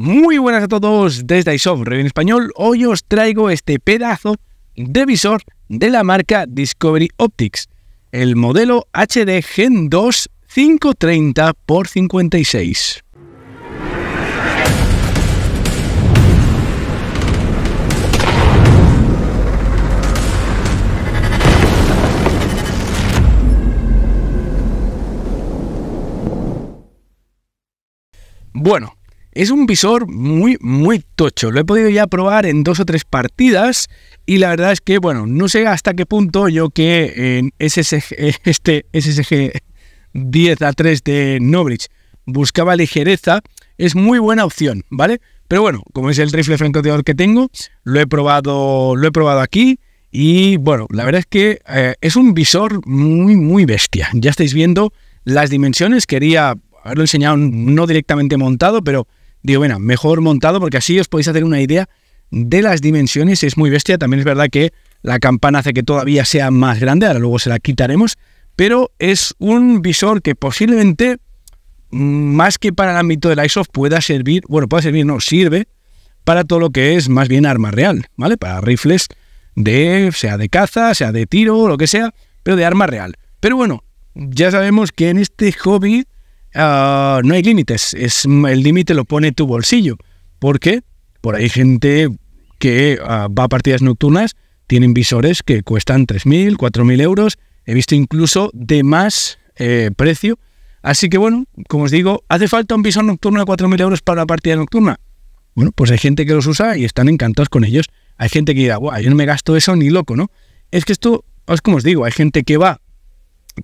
Muy buenas a todos desde iSoft Review en Español. Hoy os traigo este pedazo de visor de la marca Discovery Optics, el modelo HD Gen 2 530x56. Bueno, es un visor muy, muy tocho. Lo he podido ya probar en dos o tres partidas y la verdad es que, bueno, no sé hasta qué punto yo que en SSG, este SSG 10A3 de Nobrich buscaba ligereza, es muy buena opción, ¿vale? Pero bueno, como es el rifle francotirador que tengo, lo he probado, lo he probado aquí y bueno, la verdad es que eh, es un visor muy, muy bestia. Ya estáis viendo las dimensiones, quería haberlo enseñado no directamente montado, pero digo, bueno, mejor montado porque así os podéis hacer una idea de las dimensiones. Es muy bestia, también es verdad que la campana hace que todavía sea más grande, ahora luego se la quitaremos, pero es un visor que posiblemente, mm, más que para el ámbito del ISOF, pueda servir, bueno, puede servir, no, sirve para todo lo que es más bien arma real, ¿vale? Para rifles de, sea de caza, sea de tiro, lo que sea, pero de arma real. Pero bueno, ya sabemos que en este hobby Ah, no hay límites. Es, el límite lo pone tu bolsillo. Porque por ahí gente que ah, va a partidas nocturnas tienen visores que cuestan 3.000, 4.000 euros. He visto incluso de más eh, precio. Así que bueno, como os digo, ¿hace falta un visor nocturno de 4.000 euros para la partida nocturna? Bueno, pues hay gente que los usa y están encantados con ellos. Hay gente que diga, guau, yo no me gasto eso ni loco, ¿no? Es que esto, es como os digo, hay gente que va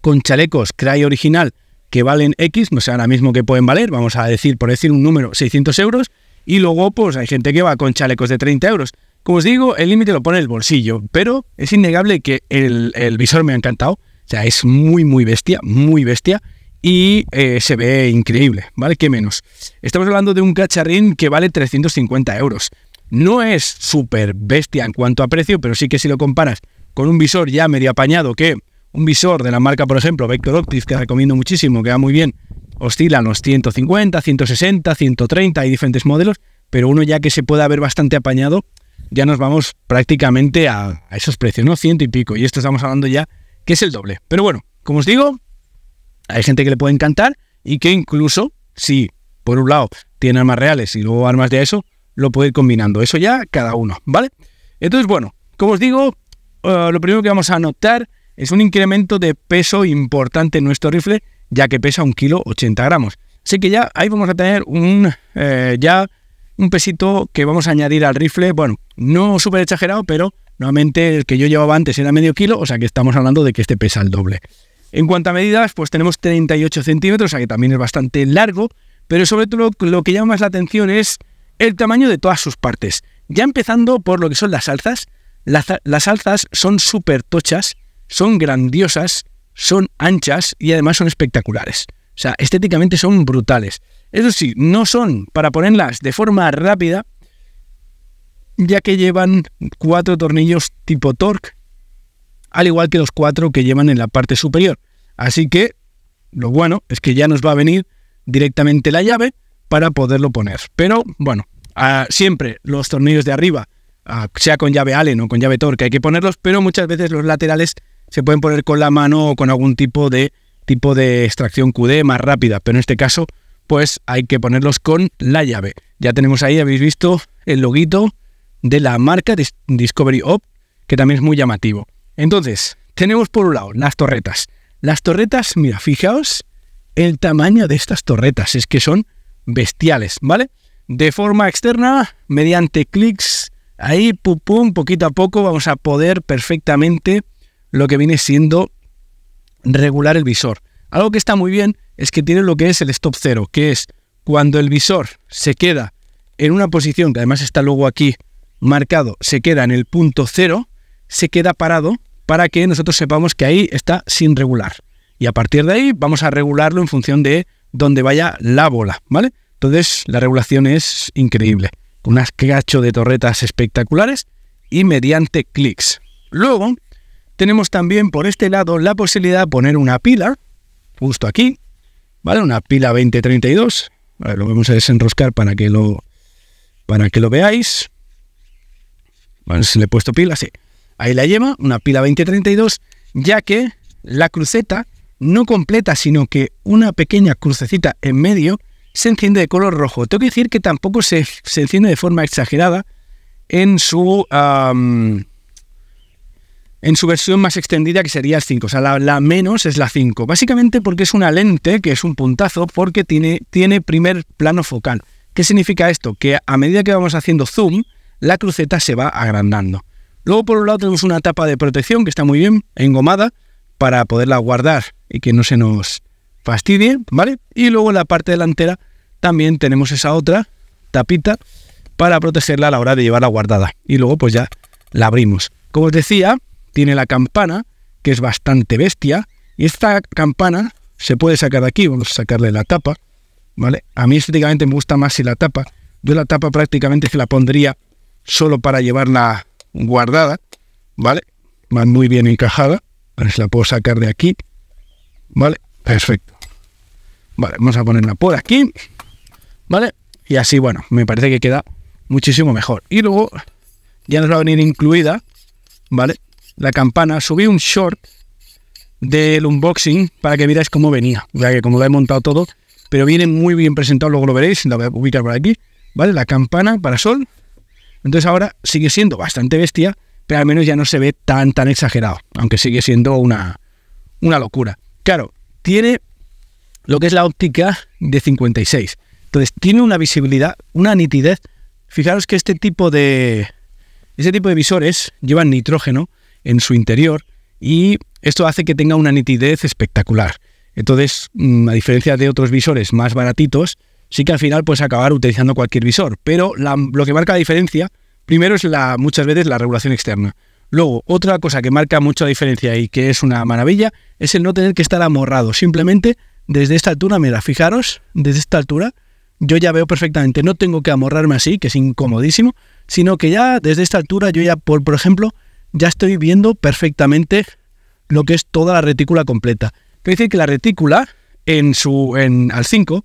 con chalecos Cry original que valen X, no sé ahora mismo que pueden valer, vamos a decir, por decir un número, 600 euros, y luego pues hay gente que va con chalecos de 30 euros. Como os digo, el límite lo pone el bolsillo, pero es innegable que el, visor me ha encantado. O sea, es muy, muy bestia, muy bestia. Y eh, se ve increíble, ¿vale? ¿Qué menos? Estamos hablando de un cacharrín que vale 350 euros. No es súper bestia en cuanto a precio, pero sí que si lo comparas con un visor ya medio apañado que un visor de la marca, por ejemplo, Vector Optics, que recomiendo muchísimo, que va muy bien, oscila a los 150, 160, 130, hay diferentes modelos, pero uno ya que se puede haber bastante apañado, ya nos vamos prácticamente a, esos precios, ¿no? Ciento y pico, y esto estamos hablando ya que es el doble. Pero bueno, como os digo, hay gente que le puede encantar y que incluso si por un lado tiene armas reales y luego armas de eso, lo puede ir combinando. Eso ya cada uno, ¿vale? Entonces, bueno, como os digo, eh, lo primero que vamos a anotar es un incremento de peso importante en nuestro rifle, ya que pesa un kilo 80 gramos. Así que ya ahí vamos a tener un, eh, ya un pesito que vamos a añadir al rifle. Bueno, no súper exagerado, pero nuevamente el que yo llevaba antes era medio kilo, o sea que estamos hablando de que este pesa el doble. En cuanto a medidas, pues tenemos 38 centímetros, o sea que también es bastante largo, pero sobre todo lo que llama más la atención es el tamaño de todas sus partes. Ya empezando por lo que son las alzas. Las, las alzas son súper tochas, son grandiosas, son anchas y además son espectaculares. O sea, estéticamente son brutales. Eso sí, no son para ponerlas de forma rápida, ya que llevan cuatro tornillos tipo torque, al igual que los cuatro que llevan en la parte superior. Así que lo bueno es que ya nos va a venir directamente la llave para poderlo poner. Pero bueno, siempre los tornillos de arriba, sea con llave Allen o con llave torque, hay que ponerlos, pero muchas veces los laterales se pueden poner con la mano o con algún tipo de, tipo de extracción QD más rápida, pero en este caso pues hay que ponerlos con la llave. Ya tenemos ahí, habéis visto el loguito de la marca Discovery Op, que también es muy llamativo. Entonces, tenemos por un lado las torretas. Las torretas, mira, fijaos el tamaño de estas torretas, es que son bestiales, ¿vale? De forma externa, mediante clics, ahí, pum, pum, poquito a poco vamos a poder perfectamente lo que viene siendo regular el visor. Algo que está muy bien es que tiene lo que es el stop cero, que es cuando el visor se queda en una posición, que además está luego aquí marcado, se queda en el punto cero, se queda parado para que nosotros sepamos que ahí está sin regular. Y a partir de ahí vamos a regularlo en función de dónde vaya la bola, ¿vale? Entonces la regulación es increíble. Unas cacho de torretas espectaculares y mediante clics. Luego tenemos también por este lado la posibilidad de poner una pila, justo aquí, ¿vale? Una pila 2032. lo vamos a desenroscar para que lo, para que lo veáis. Bueno, le he puesto pila, sí. Ahí la lleva, una pila 2032, ya que la cruceta no completa, sino que una pequeña crucecita en medio se enciende de color rojo. Tengo que decir que tampoco se, enciende de forma exagerada en su en su versión más extendida, que sería el 5. O sea, la, menos es la 5. Básicamente porque es una lente, que es un puntazo, porque tiene, tiene primer plano focal. ¿Qué significa esto? Que a medida que vamos haciendo zoom, la cruceta se va agrandando. Luego, por un lado, tenemos una tapa de protección que está muy bien, engomada, para poderla guardar y que no se nos fastidie, ¿vale? Y luego en la parte delantera también tenemos esa otra tapita para protegerla a la hora de llevarla guardada. Y luego, pues ya la abrimos. Como os decía, tiene la campana, que es bastante bestia, y esta campana se puede sacar de aquí, vamos a sacarle la tapa, ¿vale? A mí estéticamente me gusta más si la tapa, yo la tapa prácticamente se la pondría solo para llevarla guardada, ¿vale? Va muy bien encajada, si pues la puedo sacar de aquí, ¿vale? Perfecto. Vale, vamos a ponerla por aquí, ¿vale? Y así, bueno, me parece que queda muchísimo mejor. Y luego ya nos va a venir incluida, ¿vale? la campana, subí un short del unboxing para que veáis cómo venía, ya que como lo he montado todo, pero viene muy bien presentado, luego lo veréis, la voy a ubicar por aquí, ¿vale? La campana para sol. Entonces ahora sigue siendo bastante bestia, pero al menos ya no se ve tan, tan exagerado, aunque sigue siendo una, una locura. Claro, tiene lo que es la óptica de 56. Entonces tiene una visibilidad, una nitidez. Fijaros que este tipo de, este tipo de visores llevan nitrógeno, en su interior y esto hace que tenga una nitidez espectacular. Entonces, mm, a diferencia de otros visores más baratitos, sí que al final puedes acabar utilizando cualquier visor, pero lo que marca la diferencia, primero es la, muchas veces la regulación externa. Luego, otra cosa que marca mucha diferencia y que es una maravilla es el no tener que estar amorrado. Simplemente desde esta altura, mira, fijaros, desde esta altura yo ya veo perfectamente, no tengo que amorrarme así, que es incomodísimo, sino que ya desde esta altura yo ya, por ejemplo, ya estoy viendo perfectamente lo que es toda la retícula completa. Pero decir que la retícula en su, al 5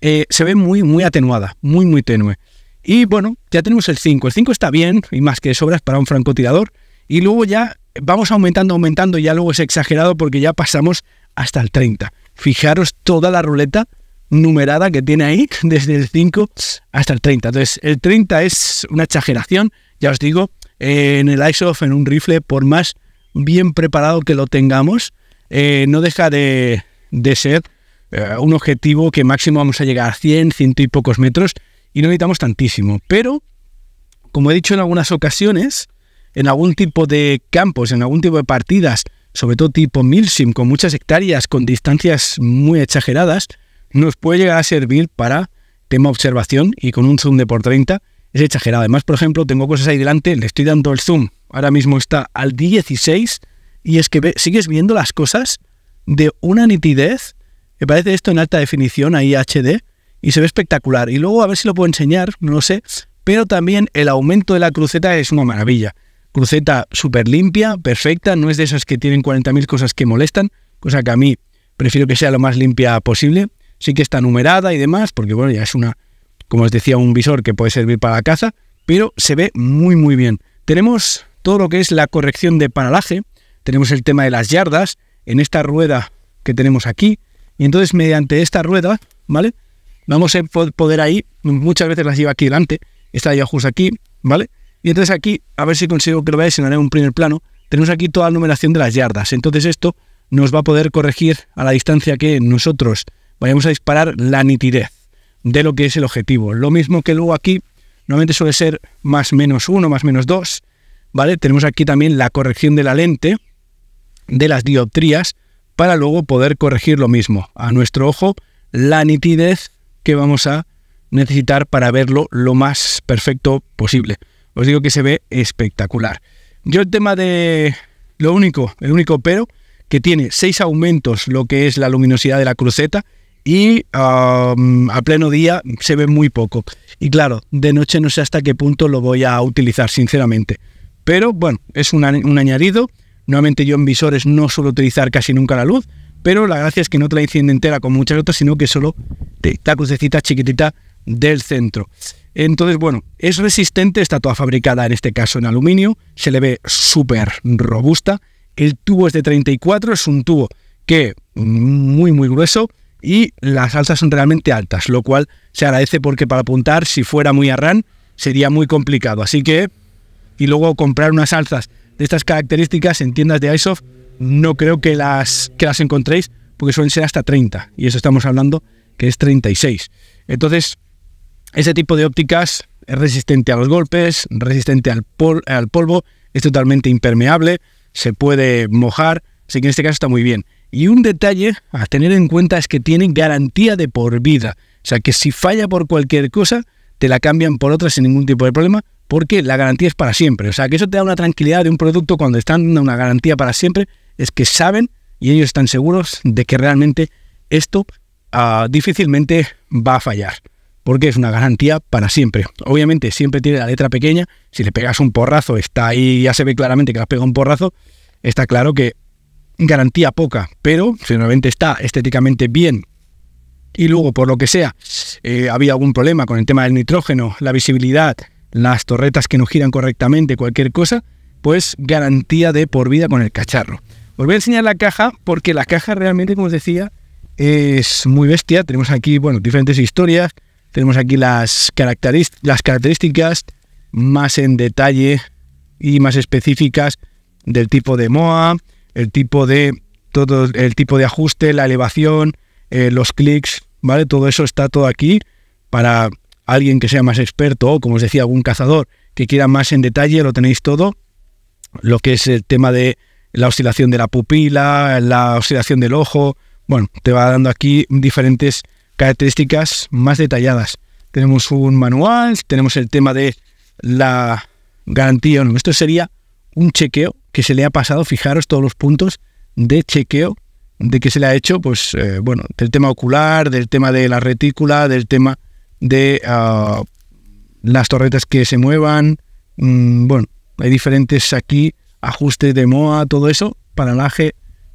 eh, se ve muy, muy atenuada, muy, muy tenue. Y bueno, ya tenemos el 5. El 5 está bien, y más que sobras para un francotirador. Y luego ya vamos aumentando, aumentando, y ya luego es exagerado porque ya pasamos hasta el 30. Fijaros toda la ruleta numerada que tiene ahí, desde el 5 hasta el 30. Entonces, el 30 es una exageración, ya os digo, eh, en el ISOF, en un rifle, por más bien preparado que lo tengamos, eh, no deja de, ser eh, un objetivo que máximo vamos a llegar a 100, ciento y pocos metros y no necesitamos tantísimo. Pero, como he dicho en algunas ocasiones, en algún tipo de campos, en algún tipo de partidas, sobre todo tipo milsim, con muchas hectáreas, con distancias muy exageradas, nos puede llegar a servir para tema observación y con un zoom de por 30 es exagerado. Además, por ejemplo, tengo cosas ahí delante, le estoy dando el zoom, ahora mismo está al 16, y es que sigues viendo las cosas de una nitidez, me parece esto en alta definición, ahí HD, y se ve espectacular. Y luego a ver si lo puedo enseñar, no lo sé, pero también el aumento de la cruceta es una maravilla. Cruceta súper limpia, perfecta, no es de esas que tienen 40.000 cosas que molestan, cosa que a mí prefiero que sea lo más limpia posible. Sí que está numerada y demás, porque bueno, ya es una como os decía, un visor que puede servir para la caza, pero se ve muy muy bien. Tenemos todo lo que es la corrección de paralaje, tenemos el tema de las yardas en esta rueda que tenemos aquí, y entonces mediante esta rueda, ¿vale? Vamos a poder ahí, muchas veces las lleva aquí delante, esta lleva justo aquí, ¿vale? Y entonces aquí, a ver si consigo que lo veáis, en un primer plano, tenemos aquí toda la numeración de las yardas, entonces esto nos va a poder corregir a la distancia que nosotros vayamos a disparar la nitidez de lo que es el objetivo. Lo mismo que luego aquí, normalmente suele ser más menos 1, más menos 2, ¿vale? Tenemos aquí también la corrección de la lente, de las dioptrías, para luego poder corregir lo mismo. A nuestro ojo, la nitidez que vamos a necesitar para verlo lo más perfecto posible. Os digo que se ve espectacular. Yo el tema de lo único, el único pero, que tiene seis aumentos lo que es la luminosidad de la cruceta, y a pleno día se ve muy poco. Y claro, de noche no sé hasta qué punto lo voy a utilizar, sinceramente. Pero bueno, es un, añadido. Nuevamente yo en visores no suelo utilizar casi nunca la luz, pero la gracia es que no te la entera como muchas otras, sino que solo está chiquitita del centro. Entonces, bueno, es resistente, está toda fabricada en este caso en aluminio, se le ve súper robusta. El tubo es de 34, es un tubo que mm, muy, muy grueso, y las alzas son realmente altas, lo cual se agradece porque para apuntar, si fuera muy a RAN, sería muy complicado. Así que, y luego comprar unas alzas de estas características en tiendas de isof no creo que las, que las encontréis porque suelen ser hasta 30, y eso estamos hablando que es 36. Entonces, ese tipo de ópticas es resistente a los golpes, resistente al, al polvo, es totalmente impermeable, se puede mojar, así que en este caso está muy bien. Y un detalle a tener en cuenta es que tienen garantía de por vida. O sea que si falla por cualquier cosa, te la cambian por otra sin ningún tipo de problema, porque la garantía es para siempre. O sea que eso te da una tranquilidad de un producto cuando están dando una garantía para siempre, es que saben y ellos están seguros de que realmente esto ah, difícilmente va a fallar, porque es una garantía para siempre. Obviamente siempre tiene la letra pequeña, si le pegas un porrazo, está ahí, ya se ve claramente que le has pegado un porrazo, está claro que garantía poca, pero si está estéticamente bien y luego por lo que sea eh, había algún problema con el tema del nitrógeno, la visibilidad, las torretas que no giran correctamente, cualquier cosa, pues garantía de por vida con el cacharro. Os voy a enseñar la caja porque la caja realmente, como os decía, es muy bestia. Tenemos aquí, bueno, diferentes historias. Tenemos aquí las, las características más en detalle y más específicas del tipo de MOA, el tipo de el tipo de ajuste, la elevación, eh, los clics, ¿vale? Todo eso está todo aquí para alguien que sea más experto o, como os decía, algún cazador que quiera más en detalle, lo tenéis todo. Lo que es el tema de la oscilación de la pupila, la oscilación del ojo, bueno, te va dando aquí diferentes características más detalladas. Tenemos un manual, tenemos el tema de la garantía, esto sería un chequeo que se le ha pasado, fijaros todos los puntos de chequeo de que se le ha hecho, pues eh, bueno, del tema ocular, del tema de la retícula, del tema de ah, las torretas que se muevan, mm, bueno, hay diferentes aquí ajustes de MOA, todo eso, paralaje,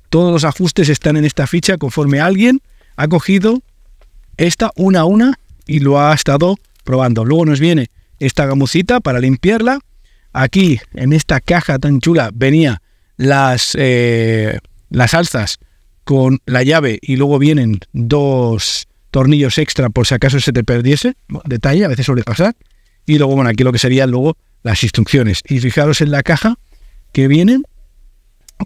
todos los ajustes están en esta ficha conforme alguien ha cogido esta una a una y lo ha estado probando. Luego nos viene esta gamucita para limpiarla Aquí, en esta caja tan chula, venía las, eh, las alzas con la llave y luego vienen dos tornillos extra por si acaso se te perdiese. Detalle, a veces pasar. Y luego, bueno, aquí lo que serían luego las instrucciones. Y fijaros en la caja que vienen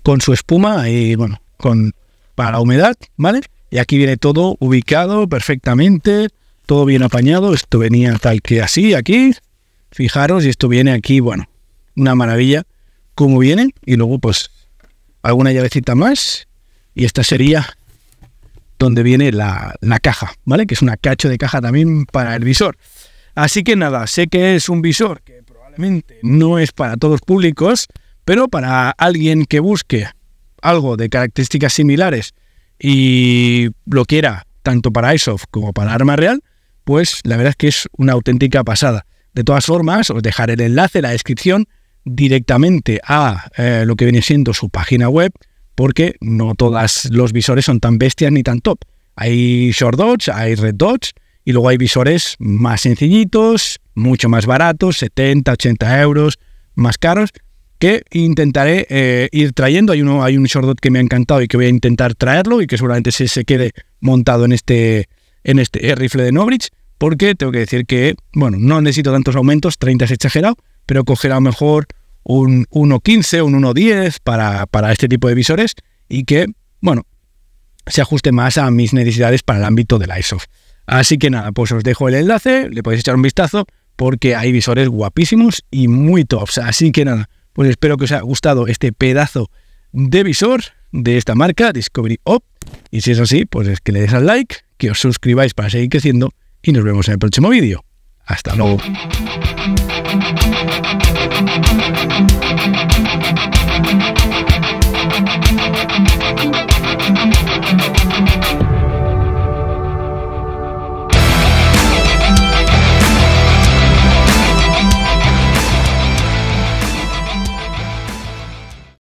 con su espuma y, bueno, con para humedad, ¿vale? Y aquí viene todo ubicado perfectamente, todo bien apañado. Esto venía tal que así, aquí. Fijaros, y esto viene aquí, bueno, una maravilla cómo vienen y luego pues alguna llavecita más y esta sería donde viene la, la, caja, ¿vale? Que es una cacho de caja también para el visor. Así que nada, sé que es un visor que probablemente no es para todos públicos, pero para alguien que busque algo de características similares y lo quiera tanto para ISOF como para arma real, pues la verdad es que es una auténtica pasada. De todas formas, os dejaré el enlace, la descripción directamente a eh, lo que viene siendo su página web, porque no todos los visores son tan bestias ni tan top. Hay short dots, hay red dots, y luego hay visores más sencillitos, mucho más baratos, 70, 80 euros, más caros, que intentaré eh, ir trayendo. Hay, uno, hay un short dot que me ha encantado y que voy a intentar traerlo y que seguramente se, se quede montado en este, en este rifle de nobridge porque tengo que decir que, bueno, no necesito tantos aumentos, 30 es exagerado, pero coger a lo mejor un 1.15, un 1.10 para, este tipo de visores y que, bueno, se ajuste más a mis necesidades para el ámbito de la ISOF. Así que nada, pues os dejo el enlace, le podéis echar un vistazo porque hay visores guapísimos y muy tops. Así que nada, pues espero que os haya gustado este pedazo de visor de esta marca, Discovery Op. Y si es así, pues es que le des al like, que os suscribáis para seguir creciendo y nos vemos en el próximo vídeo. Hasta luego. thank you